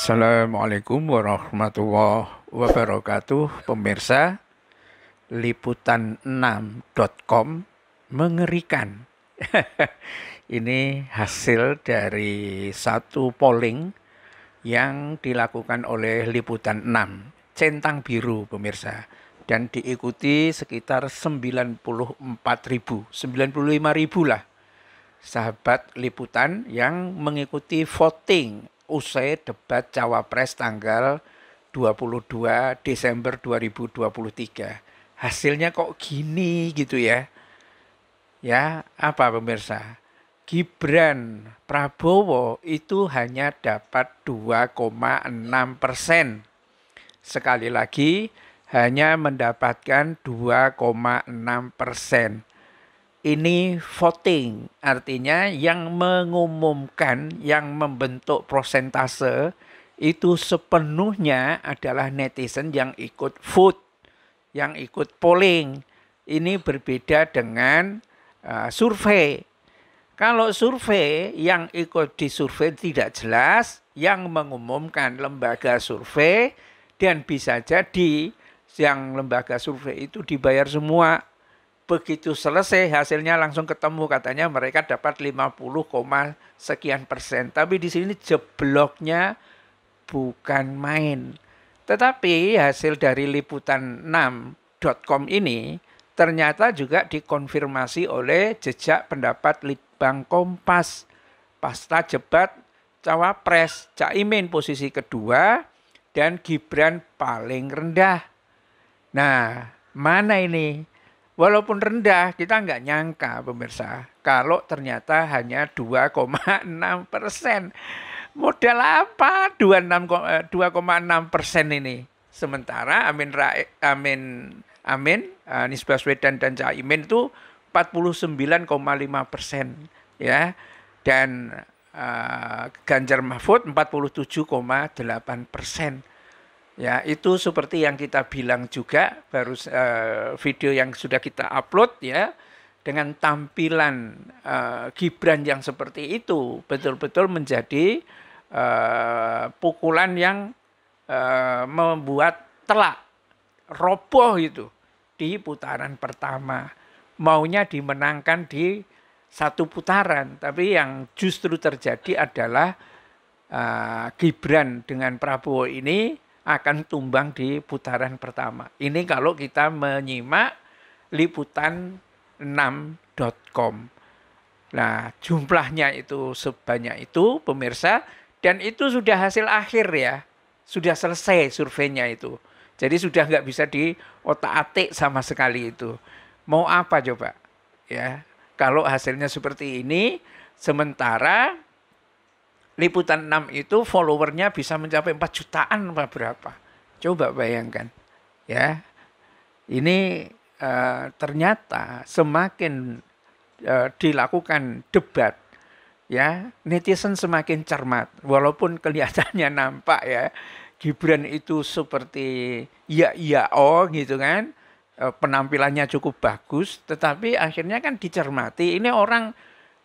Assalamualaikum warahmatullahi wabarakatuh. Pemirsa, liputan6.com mengerikan. Ini hasil dari satu polling yang dilakukan oleh Liputan 6, Centang Biru pemirsa. Dan diikuti sekitar 94 ribu, 95 ribu lah sahabat liputan yang mengikuti voting usai debat cawapres tanggal 22 Desember 2023. Hasilnya kok gini gitu ya. Ya, apa pemirsa? Gibran Prabowo itu hanya dapat 2,6 persen. Sekali lagi, hanya mendapatkan 2,6 persen ini voting, artinya yang mengumumkan, yang membentuk prosentase itu sepenuhnya adalah netizen yang ikut vote, yang ikut polling. Ini berbeda dengan uh, survei. Kalau survei yang ikut di survei tidak jelas, yang mengumumkan lembaga survei dan bisa jadi yang lembaga survei itu dibayar semua Begitu selesai hasilnya langsung ketemu katanya mereka dapat 50, sekian persen. Tapi di sini jebloknya bukan main. Tetapi hasil dari liputan 6.com ini ternyata juga dikonfirmasi oleh jejak pendapat Litbang Kompas. Pasta jebat cawapres Caimin posisi kedua dan Gibran paling rendah. Nah, mana ini Walaupun rendah, kita nggak nyangka pemirsa kalau ternyata hanya 2,6 persen. Modal apa 2,6 eh, persen ini? Sementara Amin Rais, Amin Amin eh, Anies Baswedan dan Caimin itu 49,5 persen ya dan uh, Ganjar Mahfud 47,8 persen. Ya, itu seperti yang kita bilang juga baru uh, video yang sudah kita upload ya dengan tampilan uh, Gibran yang seperti itu betul-betul menjadi uh, pukulan yang uh, membuat telak roboh itu di putaran pertama. Maunya dimenangkan di satu putaran, tapi yang justru terjadi adalah uh, Gibran dengan Prabowo ini akan tumbang di putaran pertama. Ini kalau kita menyimak liputan6.com. Nah, jumlahnya itu sebanyak itu pemirsa dan itu sudah hasil akhir ya. Sudah selesai surveinya itu. Jadi sudah nggak bisa di otak-atik sama sekali itu. Mau apa coba? Ya, kalau hasilnya seperti ini sementara Liputan 6 itu followernya bisa mencapai 4 jutaan apa berapa. Coba bayangkan. Ya. Ini uh, ternyata semakin uh, dilakukan debat ya, netizen semakin cermat walaupun kelihatannya nampak ya Gibran itu seperti ya iya oh gitu kan eh, penampilannya cukup bagus, tetapi akhirnya kan dicermati. Ini orang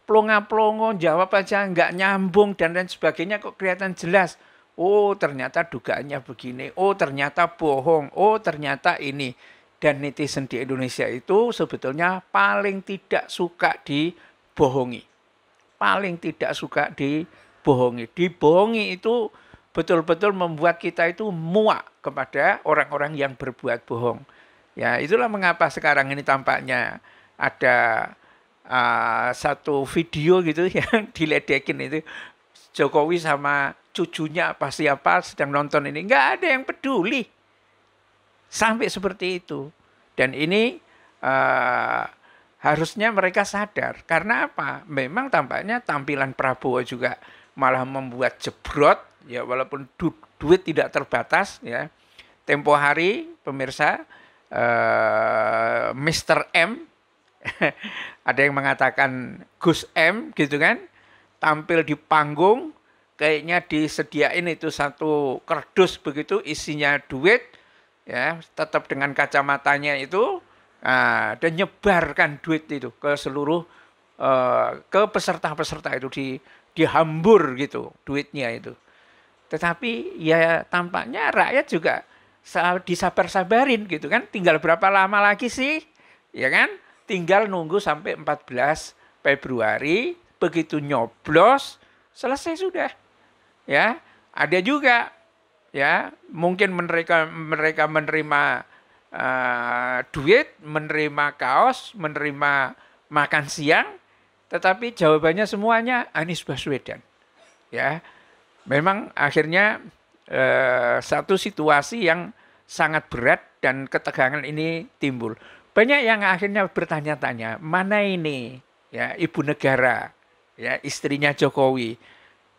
plonga-plongo, jawab aja nggak nyambung dan lain sebagainya kok kelihatan jelas. Oh ternyata dugaannya begini, oh ternyata bohong, oh ternyata ini. Dan netizen di Indonesia itu sebetulnya paling tidak suka dibohongi. Paling tidak suka dibohongi. Dibohongi itu betul-betul membuat kita itu muak kepada orang-orang yang berbuat bohong. Ya itulah mengapa sekarang ini tampaknya ada uh, satu video gitu yang diledekin itu Jokowi sama cucunya apa siapa sedang nonton ini nggak ada yang peduli sampai seperti itu dan ini uh, harusnya mereka sadar karena apa memang tampaknya tampilan Prabowo juga malah membuat jebrot ya walaupun du duit tidak terbatas ya tempo hari pemirsa uh, ah, Mr M ada yang mengatakan Gus M gitu kan tampil di panggung kayaknya disediain itu satu kerdus begitu isinya duit ya tetap dengan kacamatanya itu nah, dan nyebarkan duit itu ke seluruh uh, ke peserta-peserta itu di dihambur gitu duitnya itu tetapi ya tampaknya rakyat juga disabar-sabarin gitu kan tinggal berapa lama lagi sih ya kan tinggal nunggu sampai 14 Februari, begitu nyoblos, selesai sudah. Ya, ada juga ya, mungkin mereka mereka menerima uh, duit, menerima kaos, menerima makan siang, tetapi jawabannya semuanya Anies Baswedan. Ya. Memang akhirnya uh, satu situasi yang sangat berat dan ketegangan ini timbul. Banyak yang akhirnya bertanya-tanya, mana ini ya ibu negara, ya istrinya Jokowi.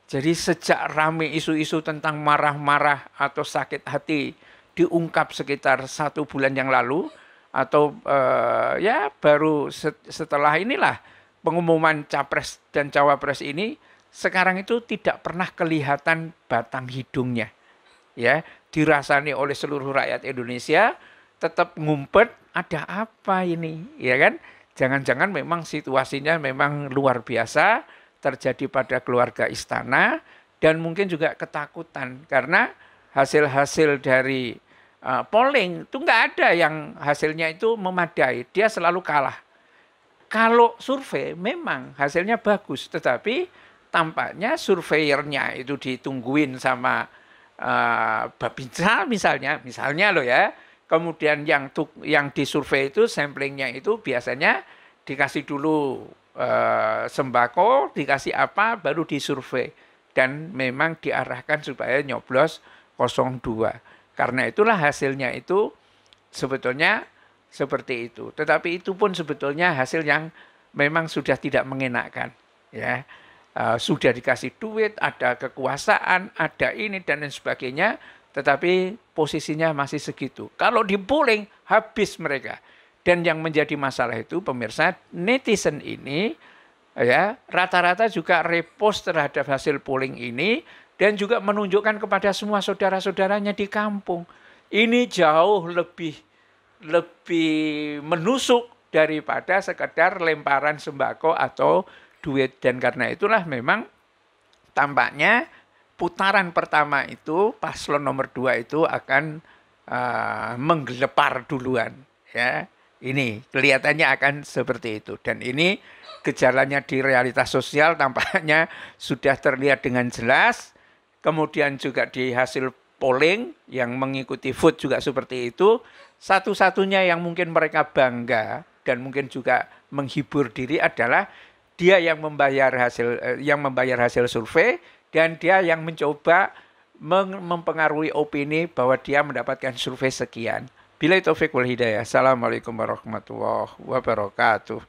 Jadi sejak rame isu-isu tentang marah-marah atau sakit hati diungkap sekitar satu bulan yang lalu atau uh, ya baru setelah inilah pengumuman capres dan cawapres ini sekarang itu tidak pernah kelihatan batang hidungnya ya dirasani oleh seluruh rakyat Indonesia tetap ngumpet ada apa ini ya kan jangan-jangan memang situasinya memang luar biasa terjadi pada keluarga istana dan mungkin juga ketakutan karena hasil-hasil dari uh, polling itu nggak ada yang hasilnya itu memadai dia selalu kalah kalau survei memang hasilnya bagus tetapi tampaknya surveyernya itu ditungguin sama uh, babinsa misalnya misalnya lo ya Kemudian yang yang disurvei itu samplingnya itu biasanya dikasih dulu e, sembako, dikasih apa, baru disurvei dan memang diarahkan supaya nyoblos 02. Karena itulah hasilnya itu sebetulnya seperti itu. Tetapi itu pun sebetulnya hasil yang memang sudah tidak mengenakan, ya. e, sudah dikasih duit, ada kekuasaan, ada ini dan lain sebagainya, tetapi posisinya masih segitu. Kalau dipuling, habis mereka. Dan yang menjadi masalah itu pemirsa netizen ini ya rata-rata juga repost terhadap hasil polling ini dan juga menunjukkan kepada semua saudara-saudaranya di kampung. Ini jauh lebih lebih menusuk daripada sekedar lemparan sembako atau duit dan karena itulah memang tampaknya putaran pertama itu paslon nomor dua itu akan uh, menggelepar duluan ya ini kelihatannya akan seperti itu dan ini gejalanya di realitas sosial tampaknya sudah terlihat dengan jelas kemudian juga di hasil polling yang mengikuti vote juga seperti itu satu-satunya yang mungkin mereka bangga dan mungkin juga menghibur diri adalah dia yang membayar hasil eh, yang membayar hasil survei dan dia yang mencoba mempengaruhi opini bahwa dia mendapatkan survei sekian. Bila itu wal hidayah. Assalamualaikum warahmatullahi wabarakatuh.